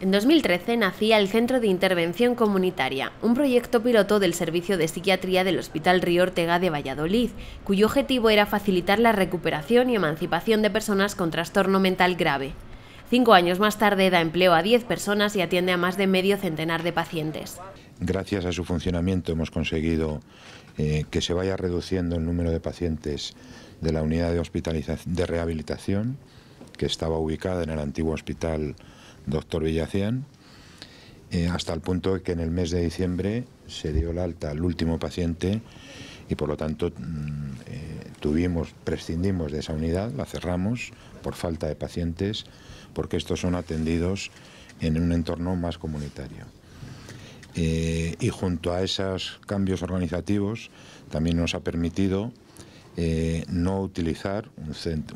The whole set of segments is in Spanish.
En 2013 nacía el Centro de Intervención Comunitaria, un proyecto piloto del Servicio de Psiquiatría del Hospital Río Ortega de Valladolid, cuyo objetivo era facilitar la recuperación y emancipación de personas con trastorno mental grave. Cinco años más tarde da empleo a 10 personas y atiende a más de medio centenar de pacientes. Gracias a su funcionamiento hemos conseguido eh, que se vaya reduciendo el número de pacientes de la unidad de, hospitalización, de rehabilitación, que estaba ubicada en el antiguo hospital doctor Villacián, eh, hasta el punto que en el mes de diciembre se dio la alta al último paciente y por lo tanto mm, eh, tuvimos, prescindimos de esa unidad, la cerramos por falta de pacientes, porque estos son atendidos en un entorno más comunitario. Eh, y junto a esos cambios organizativos también nos ha permitido no utilizar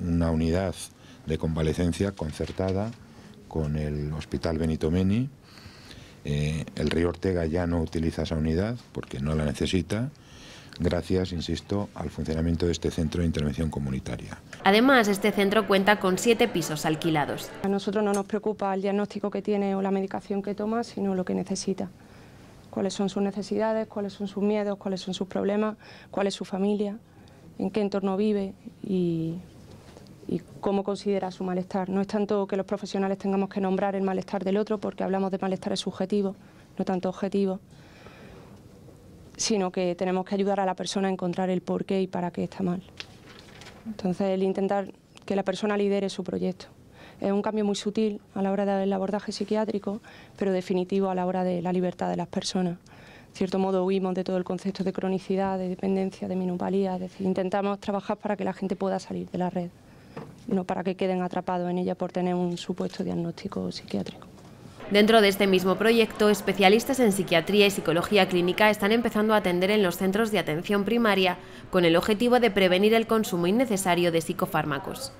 una unidad de convalecencia concertada con el Hospital Benito Meni. Eh, el río Ortega ya no utiliza esa unidad porque no la necesita gracias, insisto, al funcionamiento de este centro de intervención comunitaria. Además, este centro cuenta con siete pisos alquilados. A nosotros no nos preocupa el diagnóstico que tiene o la medicación que toma, sino lo que necesita. Cuáles son sus necesidades, cuáles son sus miedos, cuáles son sus problemas, cuál es su familia, en qué entorno vive y y cómo considera su malestar. No es tanto que los profesionales tengamos que nombrar el malestar del otro, porque hablamos de malestares subjetivos, no tanto objetivo... sino que tenemos que ayudar a la persona a encontrar el por qué y para qué está mal. Entonces, el intentar que la persona lidere su proyecto. Es un cambio muy sutil a la hora del abordaje psiquiátrico, pero definitivo a la hora de la libertad de las personas. En cierto modo huimos de todo el concepto de cronicidad, de dependencia, de minupalía... intentamos trabajar para que la gente pueda salir de la red no para que queden atrapados en ella por tener un supuesto diagnóstico psiquiátrico. Dentro de este mismo proyecto, especialistas en psiquiatría y psicología clínica están empezando a atender en los centros de atención primaria con el objetivo de prevenir el consumo innecesario de psicofármacos.